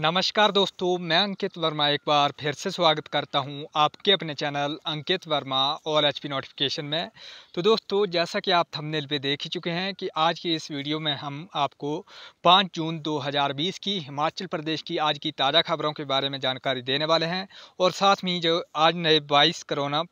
नमस्कार दोस्तों मैं अंकित वर्मा एक बार फिर से स्वागत करता हूं आपके अपने channel Ankit Verma all H P notification में तो दोस्तों जैसा कि आप थंबनेल पे देख ही चुके हैं कि आज की इस वीडियो में हम आपको 5 जून 2020 की हिमाचल प्रदेश की आज की ताज़ा खबरों के बारे में जानकारी देने वाले हैं और साथ में जो आज नए बाईस करोना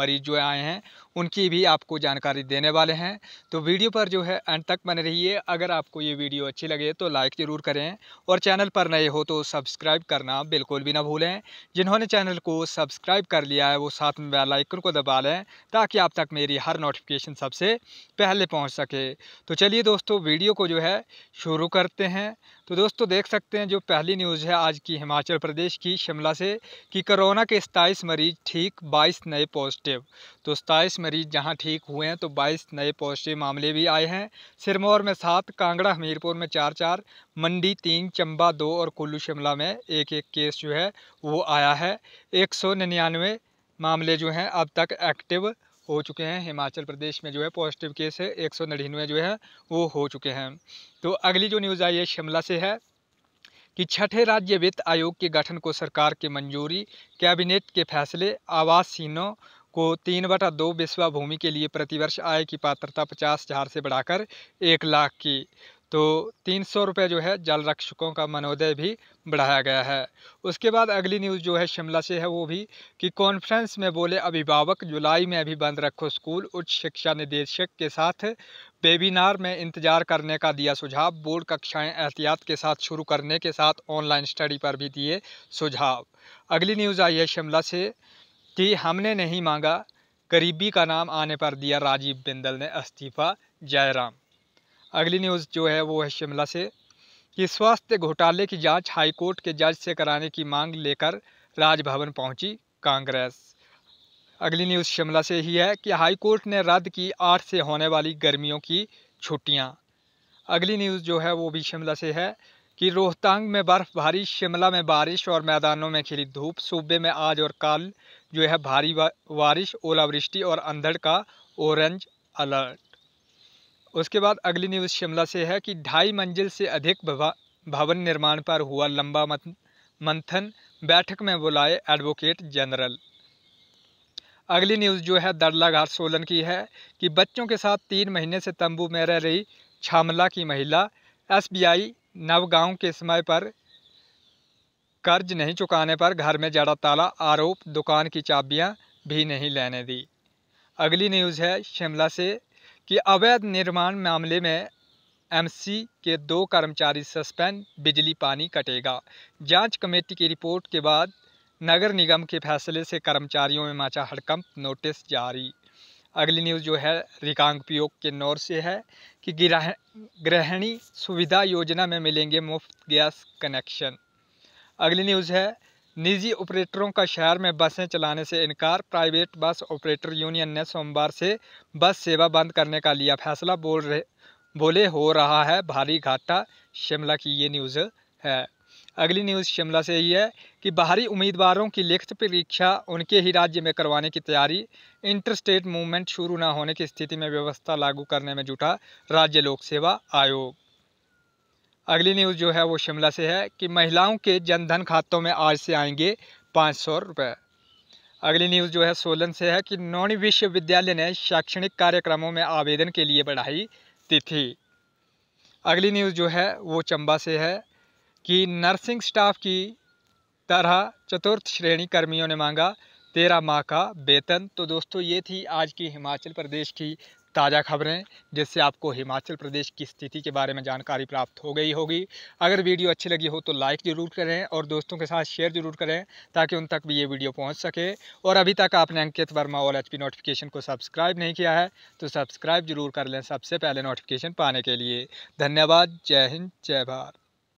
मरीज जो आए हैं उनकी भी आपको जानकारी देने वाले हैं तो वीडियो पर जो है अंत तक बने रहिए अगर आपको ये वीडियो अच्छी लगे तो लाइक ज़रूर करें और चैनल पर नए हो तो सब्सक्राइब करना बिल्कुल भी ना भूलें जिन्होंने चैनल को सब्सक्राइब कर लिया है वो साथ में बेलाइकन को दबा लें ताकि आप तक मेरी हर नोटिफिकेशन सबसे पहले पहुँच सके तो चलिए दोस्तों वीडियो को जो है शुरू करते हैं तो दोस्तों देख सकते हैं जो पहली न्यूज़ है आज की हिमाचल प्रदेश की शिमला से कि कोरोना के सताईस मरीज ठीक बाईस नए पॉजिटिव तो सताईस मरीज जहां ठीक हुए हैं तो 22 नए पॉजिटिव मामले भी आए हैं सिरमौर में सात कांगड़ा हमीरपुर में चार चार मंडी तीन चंबा दो और कुल्लू शिमला में एक एक केस जो है वो आया है एक मामले जो हैं अब तक एक्टिव हो चुके हैं हिमाचल प्रदेश में जो है पॉजिटिव केस है एक जो है वो हो चुके हैं तो अगली जो न्यूज़ आई है शिमला से है कि छठे राज्य वित्त आयोग के गठन को सरकार की मंजूरी कैबिनेट के फैसले आवासीनों को तीन बटा दो विश्वा भूमि के लिए प्रतिवर्ष आय की पात्रता पचास हज़ार से बढ़ाकर एक लाख की तो तीन सौ रुपये जो है जल रक्षकों का मनोदय भी बढ़ाया गया है उसके बाद अगली न्यूज़ जो है शिमला से है वो भी कि कॉन्फ्रेंस में बोले अभिभावक जुलाई में अभी बंद रखो स्कूल उच्च शिक्षा निदेशक के साथ वेबिनार में इंतजार करने का दिया सुझाव बोर्ड कक्षाएं एहतियात के साथ शुरू करने के साथ ऑनलाइन स्टडी पर भी दिए सुझाव अगली न्यूज़ आई है शिमला से कि हमने नहीं मांगा करीबी का नाम आने पर दिया राजीव बिंदल ने इस्तीफ़ा जयराम अगली न्यूज़ जो है वो है शिमला से कि स्वास्थ्य घोटाले की जांच हाईकोर्ट के जज से कराने की मांग लेकर राजभवन पहुंची कांग्रेस अगली न्यूज़ शिमला से ही है कि हाईकोर्ट ने रद्द की आठ से होने वाली गर्मियों की छुट्टियां अगली न्यूज़ जो है वो भी शिमला से है कि रोहतांग में बर्फबारी शिमला में बारिश और मैदानों में खिली धूप सूबे में आज और कल जो है भारी बारिश ओलावृष्टि और अंधड़ का ऑरेंज अलर्ट उसके बाद अगली न्यूज़ शिमला से है कि ढाई मंजिल से अधिक भवन निर्माण पर हुआ लंबा मंथन बैठक में बुलाए एडवोकेट जनरल अगली न्यूज़ जो है दरलाघाट सोलन की है कि बच्चों के साथ तीन महीने से तंबू में रह रही छामला की महिला एसबीआई नवगांव के समय पर कर्ज नहीं चुकाने पर घर में जड़ा ताला आरोप दुकान की चाबियां भी नहीं लेने दी अगली न्यूज़ है शिमला से कि अवैध निर्माण मामले में एमसी के दो कर्मचारी सस्पेंड बिजली पानी कटेगा जांच कमेटी की रिपोर्ट के बाद नगर निगम के फैसले से कर्मचारियों में माचा हड़कंप नोटिस जारी अगली न्यूज़ जो है रिकांग पियोग के नौर से है कि गृहिणी सुविधा योजना में मिलेंगे मुफ्त गैस कनेक्शन अगली न्यूज़ है निजी ऑपरेटरों का शहर में बसें चलाने से इनकार प्राइवेट बस ऑपरेटर यूनियन ने सोमवार से बस सेवा बंद करने का लिया फैसला बोल रहे बोले हो रहा है भारी घाटा शिमला की ये न्यूज़ है अगली न्यूज़ शिमला से ही है कि बाहरी उम्मीदवारों की लिखित परीक्षा उनके ही राज्य में करवाने की तैयारी इंटर स्टेट मूवमेंट शुरू न होने की स्थिति में व्यवस्था लागू करने में जुटा राज्य लोक सेवा आयोग अगली न्यूज़ जो है वो शिमला से है कि महिलाओं के जनधन खातों में आज से आएंगे पाँच सौ रुपये अगली न्यूज़ जो है सोलन से है कि नौणी विश्वविद्यालय ने शैक्षणिक कार्यक्रमों में आवेदन के लिए बढ़ाई तिथि अगली न्यूज़ जो है वो चंबा से है कि नर्सिंग स्टाफ की तरह चतुर्थ श्रेणी कर्मियों ने मांगा तेरह माह का वेतन तो दोस्तों ये थी आज की हिमाचल प्रदेश की ताज़ा खबरें जिससे आपको हिमाचल प्रदेश की स्थिति के बारे में जानकारी प्राप्त हो गई होगी अगर वीडियो अच्छी लगी हो तो लाइक ज़रूर करें और दोस्तों के साथ शेयर ज़रूर करें ताकि उन तक भी ये वीडियो पहुंच सके और अभी तक आपने Ankit Verma all H notification को सब्सक्राइब नहीं किया है तो सब्सक्राइब जरूर कर लें सबसे पहले नोटिफिकेशन पाने के लिए धन्यवाद जय हिंद जय भारत